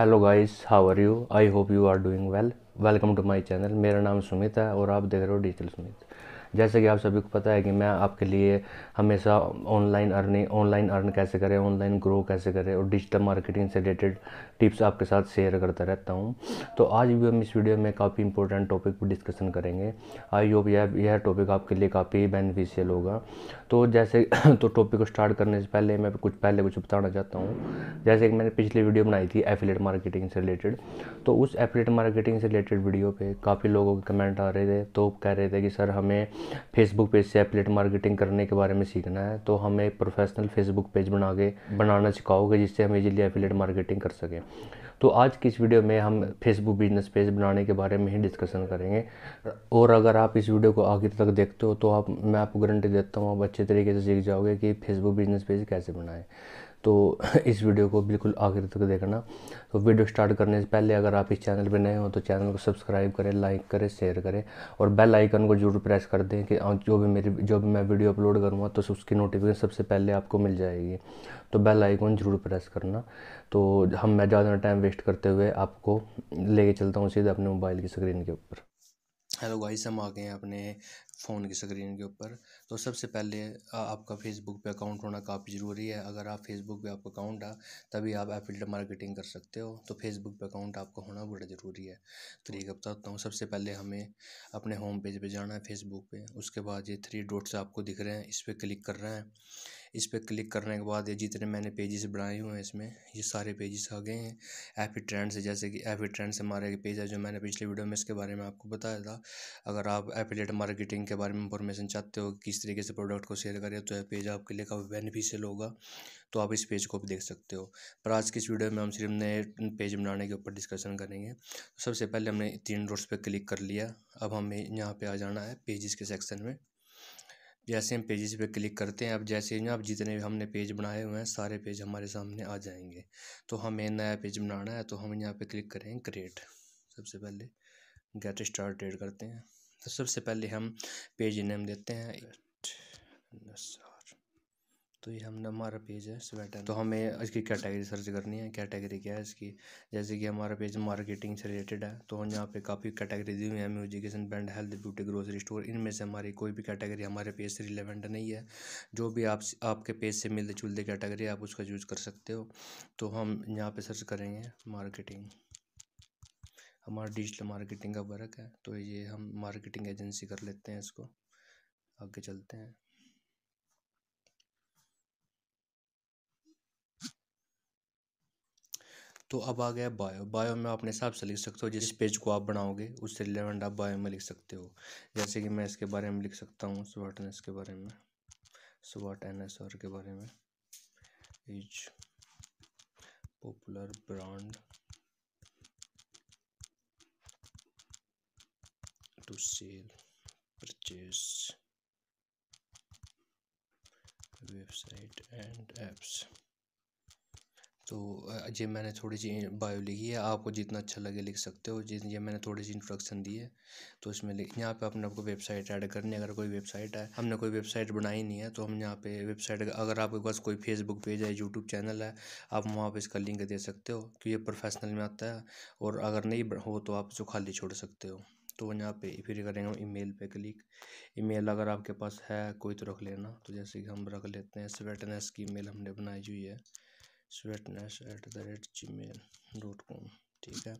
Hello guys how are you I hope you are doing well welcome to my channel मेरा नाम सुमित है और आप देख रहे हो डिजिटल सुमित जैसे कि आप सभी को पता है कि मैं आपके लिए हमेशा ऑनलाइन अर्निंग ऑनलाइन अर्न कैसे करें ऑनलाइन ग्रो कैसे करें और डिजिटल मार्केटिंग से रिलेटेड टिप्स आपके साथ शेयर करता रहता हूँ तो आज भी हम इस वीडियो में काफ़ी इंपॉर्टेंट टॉपिक पर डिस्कशन करेंगे आई होप यह यह टॉपिक आपके लिए काफ़ी बेनिफिशियल होगा तो जैसे तो टॉपिक को स्टार्ट करने से पहले मैं कुछ पहले कुछ बताना चाहता हूँ जैसे कि मैंने पिछली वीडियो बनाई थी एफिलेट मार्केटिंग से रिलेटेड तो उस एफिलेट मार्केटिंग से रिलेटेड वीडियो पर काफ़ी लोगों के कमेंट आ रहे थे तो कह रहे थे कि सर हमें फेसबुक पेज से एफिलेट मार्केटिंग करने के बारे में सीखना है तो हमें एक प्रोफेशनल फेसबुक पेज बना के बनाना सिखाओगे जिससे हम इजीली एफिलेट मार्केटिंग कर सकें तो आज की इस वीडियो में हम फेसबुक बिजनेस पेज बनाने के बारे में ही डिस्कशन करेंगे और अगर आप इस वीडियो को आखिर तक देखते हो तो आप मैं आपको गारंटी देता हूँ आप अच्छे तरीके से सीख जाओगे कि फेसबुक बिजनेस पेज कैसे बनाएं तो इस वीडियो को बिल्कुल आखिर तक देखना तो वीडियो स्टार्ट करने से पहले अगर आप इस चैनल पर नए हो तो चैनल को सब्सक्राइब करें लाइक करें शेयर करें और बेल आइकन को जरूर प्रेस कर दें कि जो भी मेरी जो भी मैं वीडियो अपलोड करूँगा तो उसकी नोटिफिकेशन सबसे पहले आपको मिल जाएगी तो बेल आइकन जरूर प्रेस करना तो हम मैं ज़्यादा टाइम वेस्ट करते हुए आपको लेके चलता हूँ सीधे अपने मोबाइल की स्क्रीन के ऊपर हेलो गाइस हम आ गए हैं अपने फ़ोन की स्क्रीन के ऊपर तो सबसे पहले आपका फेसबुक पे अकाउंट होना काफ़ी ज़रूरी है अगर आप फेसबुक पे आपका अकाउंट है तभी आप एफिल्ट मार्केटिंग कर सकते हो तो फेसबुक पे अकाउंट आपका होना बड़ा ज़रूरी है तो तरीका बताता हूँ सबसे पहले हमें अपने होम पेज पे जाना है फेसबुक पे उसके बाद ये थ्री डॉट्स आपको दिख रहे हैं इस पर क्लिक कर रहे हैं इस पर क्लिक करने के बाद ये जितने मैंने पेजेस बनाए हुए हैं इसमें ये सारे पेजेस आ गए हैं एफी ट्रेंड से जैसे कि एफी ट्रेंड से हमारे पेज है जो मैंने पिछले वीडियो में इसके बारे में आपको बताया था अगर आप एफिलेट मार्केटिंग के बारे में इंफॉर्मेशन चाहते हो किस तरीके से प्रोडक्ट को शेयर करें तो यह पेज आपके लिए काफ़ी बेनिफिशियल होगा तो आप इस पेज को भी देख सकते हो पर आज की इस वीडियो में हम सिर्फ नए पेज बनाने के ऊपर डिस्कशन करेंगे सबसे पहले हमने तीन रोड्स पर क्लिक कर लिया अब हमें यहाँ पर आ जाना है पेजेस के सेक्शन में जैसे हम पेजेस पे क्लिक करते हैं अब जैसे ही ना अब जितने भी हमने पेज बनाए हुए हैं सारे पेज हमारे सामने आ जाएंगे तो हमें नया पेज बनाना है तो हम यहाँ पे क्लिक करेंगे क्रिएट सबसे पहले गेट स्टार्टेड करते हैं तो सबसे पहले हम पेज नेम देते हैं तो ये हम हमारा पेज है स्वेटर तो हमें इसकी कैटेगरी सर्च करनी है कैटेगरी क्या है इसकी जैसे कि हमारा पेज मार्केटिंग से रिलेटेड है तो हम यहाँ पे काफ़ी कैटेगरी दी हुई है music band health beauty grocery store इनमें से हमारी कोई भी कैटेगरी हमारे पेज से रिलेवेंट नहीं है जो भी आप आपके पेज से मिलते जुलते कैटेगरी आप उसका यूज़ कर सकते हो तो हम यहाँ पर सर्च करेंगे मार्केटिंग हमारा डिजिटल मार्केटिंग का वर्क है तो ये हम मार्केटिंग एजेंसी कर लेते हैं इसको आगे चलते हैं तो अब आ गया बायो बायो में आप अपने हिसाब से लिख सकते हो जिस पेज को आप बनाओगे उससे रिलेवेंट आप बायो में लिख सकते हो जैसे कि मैं इसके बारे में लिख सकता हूँ एन के बारे में स्वाट एन एस आर के बारे में is popular brand to sell purchase website and apps तो ये मैंने थोड़ी सी बायो लिखी है आपको जितना अच्छा लगे लिख सकते हो जिस ये मैंने थोड़ी सी इंट्रोडक्शन दी है तो इसमें लिख यहाँ पे अपने आपको वेबसाइट ऐड करनी है अगर कोई वेबसाइट है हमने कोई वेबसाइट बनाई नहीं है तो हम यहाँ पे वेबसाइट अगर आपके पास कोई फेसबुक पेज है यूट्यूब चैनल है आप वहाँ पर इसका लिंक दे सकते हो क्योंकि तो ये प्रोफेशनल में आता है और अगर नहीं हो तो आप इसको खाली छोड़ सकते हो तो यहाँ पे फिर करेंगे हम ईमेल पे क्लिक ईमेल अगर आपके पास है कोई तो रख लेना तो जैसे कि हम रख लेते हैं स्वेटनेस की ईमेल हमने बनाई हुई है sweetness at the rate gmail dot com ठीक है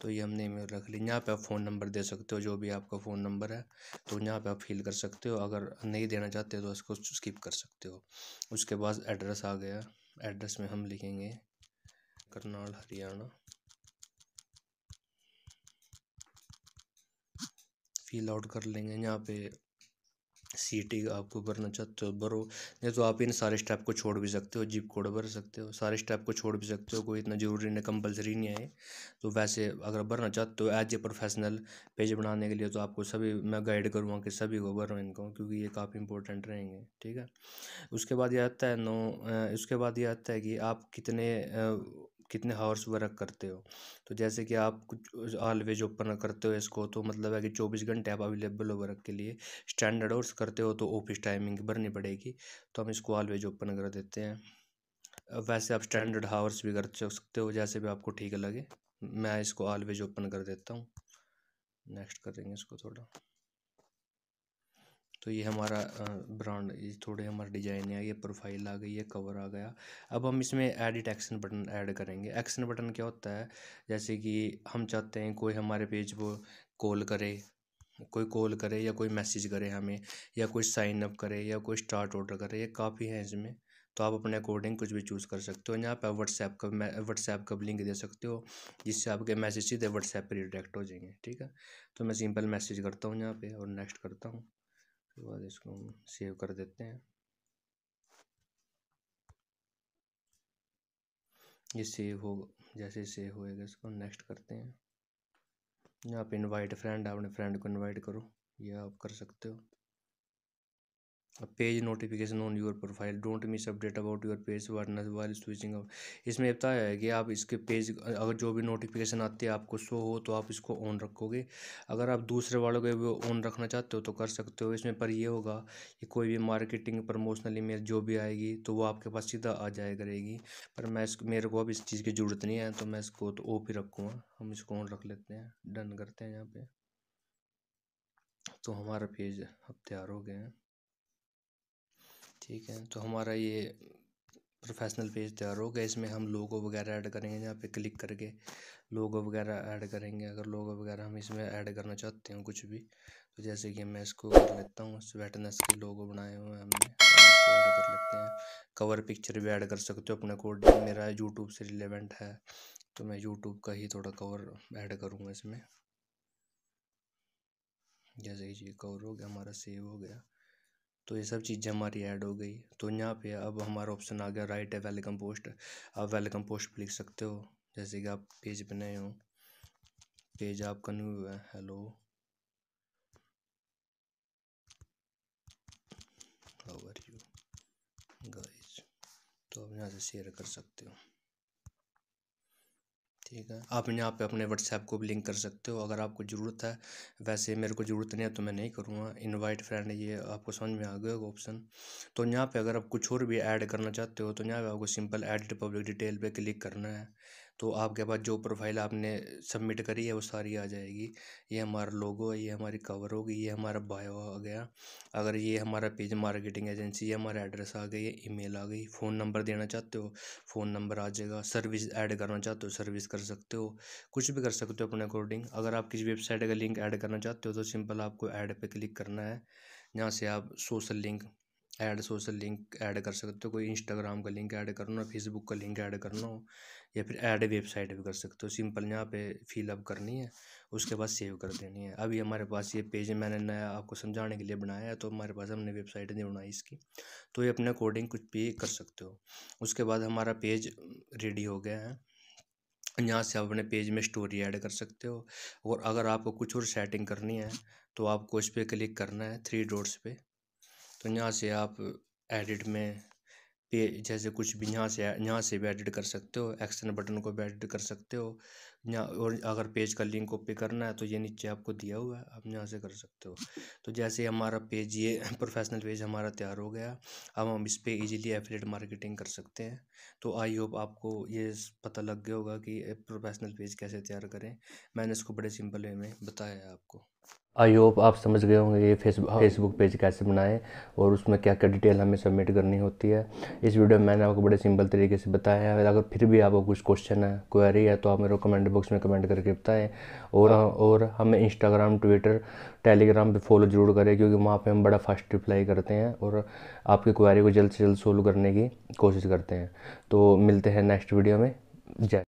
तो ये हमने ईमेल रख ली यहाँ पे आप फ़ोन नंबर दे सकते हो जो भी आपका फ़ोन नंबर है तो यहाँ पे आप फिल कर सकते हो अगर नहीं देना चाहते तो इसको स्किप कर सकते हो उसके बाद एड्रेस आ गया एड्रेस में हम लिखेंगे करनाल हरियाणा फिल आउट कर लेंगे यहाँ पे सी टी आपको भरना चाहते हो भरो नहीं तो आप इन सारे स्टेप को छोड़ भी सकते हो जीप कोड भर सकते हो सारे स्टेप को छोड़ भी सकते हो कोई इतना ज़रूरी नहीं कंपलसरी नहीं है तो वैसे अगर भरना चाहते हो एज ए प्रोफेशनल पेज बनाने के लिए तो आपको सभी मैं गाइड करूँगा कि सभी को भरो इनको क्योंकि ये काफ़ी इंपॉर्टेंट रहेंगे ठीक है उसके बाद ये आता है नो उसके बाद यह आता है कि आप कितने कितने हावर्स वर्क करते हो तो जैसे कि आप कुछ ऑलवेज ओपन करते हो इसको तो मतलब है कि चौबीस घंटे आप अवेलेबल हो वर्क के लिए स्टैंडर्ड आवर्स करते हो तो ऑफिस टाइमिंग भरनी पड़ेगी तो हम इसको ऑलवेज ओपन कर देते हैं वैसे आप स्टैंडर्ड हावर्स भी कर सकते हो जैसे भी आपको ठीक लगे मैं इसको ऑलवेज ओपन कर देता हूँ नेक्स्ट करेंगे इसको थोड़ा तो ये हमारा ब्रांड ये थोड़े हमारा डिजाइन है ये प्रोफाइल आ गई है कवर आ गया अब हम इसमें एडिट एक्शन बटन ऐड करेंगे एक्शन बटन क्या होता है जैसे कि हम चाहते हैं कोई हमारे पेज पर कॉल करे कोई कॉल करे या कोई मैसेज करे हमें या कोई साइन अप करे या कोई स्टार्ट ऑर्डर करे ये काफ़ी हैं इसमें तो आप अपने अकॉर्डिंग कुछ भी चूज़ कर सकते हो यहाँ पर व्हाट्सएप का व्हाट्सएप का लिंक दे सकते हो जिससे आपके मैसेज सीधे व्हाट्सएप पर रिडायरेक्ट हो जाएंगे ठीक है तो मैं सिंपल मैसेज करता हूँ यहाँ पे और नेक्स्ट करता हूँ उसके बाद इसको हम सेव कर देते हैं ये सेव हो जैसे सेव होएगा इसको नेक्स्ट करते हैं यहाँ पे इनवाइट फ्रेंड अपने फ्रेंड को इनवाइट करो ये आप कर सकते हो page notification on on profile don't miss update about about page page awareness while switching up इसमें बताया है कि आप इसके पेज अगर जो भी नोटिफिकेशन आती है आपको शो हो तो आप इसको ऑन रखोगे अगर आप दूसरे वालों के वो ऑन रखना चाहते हो तो कर सकते हो इसमें पर ये होगा कि कोई भी मार्केटिंग प्रमोशनल ईमेल जो भी आएगी तो वो आपके पास सीधा आ जाया करेगी पर मैं इस मेरे को अब इस चीज़ की ज़रूरत नहीं है तो मैं इसको तो ओप ही रखूँगा हम इसको ऑन रख लेते हैं डन करते हैं यहाँ पर तो हमारा पेज अब तैयार हो गया है ठीक है तो हमारा ये प्रोफेशनल पेज तैयार हो गया इसमें हम लोगो वगैरह ऐड करेंगे यहाँ पे क्लिक करके लोगो वगैरह ऐड करेंगे अगर लोगो वगैरह हम इसमें ऐड करना चाहते हैं कुछ भी तो जैसे कि मैं इसको कर लेता हूँ स्वेटनेस के लोगो बनाए हुए हैं हमने ऐड तो कर लेते हैं कवर पिक्चर भी ऐड कर सकते हो अपने कोड मेरा यूट्यूब से रिलेवेंट है तो मैं यूट्यूब का ही थोड़ा कवर ऐड करूँगा इसमें जैसे कि ये कवर हो गया हमारा सेव हो गया तो ये सब चीज़ें हमारी ऐड हो गई तो यहाँ पे अब हमारा ऑप्शन आ गया राइट है वेलकम पोस्ट आप वेलकम पोस्ट पर लिख सकते हो जैसे कि आप पेज पर नए हो पेज आपका न्यू है हेलो यू गाइस तो आप यहाँ से शेयर कर सकते हो ठीक है आप यहाँ पे अपने व्हाट्सएप को भी लिंक कर सकते हो अगर आपको ज़रूरत है वैसे मेरे को ज़रूरत नहीं है तो मैं नहीं करूँगा इनवाइट फ्रेंड ये आपको समझ में आ गया होगा ऑप्शन तो यहाँ पे अगर आप कुछ और भी ऐड करना चाहते हो तो यहाँ पे आपको सिंपल एडिट पब्लिक डिटेल पे क्लिक करना है तो आपके पास जो प्रोफाइल आपने सबमिट करी है वो सारी आ जाएगी ये हमारा लोगो है ये हमारी कवर होगी ये हमारा बायो आ गया अगर ये हमारा पेज मार्केटिंग एजेंसी ये हमारा एड्रेस आ गई है ईमेल आ गई फ़ोन नंबर देना चाहते हो फ़ोन नंबर आ जाएगा सर्विस ऐड करना चाहते हो सर्विस कर सकते हो कुछ भी कर सकते हो अपने अकॉर्डिंग अगर आप किसी वेबसाइट का लिंक ऐड करना चाहते हो तो सिंपल आपको ऐड पर क्लिक करना है जहाँ से आप social link add social link add कर सकते हो कोई इंस्टाग्राम का लिंक ऐड करना हो फेसबुक का लिंक ऐड करना हो या फिर ऐड वेबसाइट भी कर सकते हो सिंपल यहाँ पे फिलअप करनी है उसके बाद सेव कर देनी है अभी हमारे पास ये पेज मैंने नया आपको समझाने के लिए बनाया है तो हमारे पास हमने वेबसाइट नहीं बनाई इसकी तो ये अपने अकॉर्डिंग कुछ भी कर सकते हो उसके बाद हमारा पेज रेडी हो गया है यहाँ से आप अपने पेज में स्टोरी ऐड कर सकते हो और अगर आपको कुछ और सेटिंग करनी है तो आपको इस पर क्लिक करना है थ्री डॉट्स पे तो यहाँ से आप एडिट में पे जैसे कुछ भी यहाँ से यहाँ से भी एडिट कर सकते हो एक्शन बटन को भी एडिट कर सकते हो यहाँ और अगर पेज का लिंक कॉपी करना है तो ये नीचे आपको दिया हुआ है आप यहाँ से कर सकते हो तो जैसे हमारा पेज ये प्रोफेशनल पेज हमारा तैयार हो गया अब हम इस पर ईजिली एफिलेट मार्केटिंग कर सकते हैं तो आई होप आपको ये पता लग गया होगा कि प्रोफेशनल पेज कैसे तैयार करें मैंने इसको बड़े सिंपल वे में बताया है आपको आई होप आप समझ गए होंगे ये फेसबुक फेसबुक पेज कैसे बनाएं और उसमें क्या क्या डिटेल हमें सबमिट करनी होती है इस वीडियो में मैंने आपको बड़े सिंपल तरीके से बताया है अगर फिर भी आपको कुछ क्वेश्चन है क्वेरी है तो आप मेरे कमेंट बॉक्स में कमेंट करके बताएं और हाँ। और हमें इंस्टाग्राम ट्विटर टेलीग्राम पे फॉलो ज़रूर करें क्योंकि वहाँ पे हम बड़ा फास्ट रिप्लाई करते हैं और आपकी क्वारी को जल्द से जल्द सोल्व करने की कोशिश करते हैं तो मिलते हैं नेक्स्ट वीडियो में जय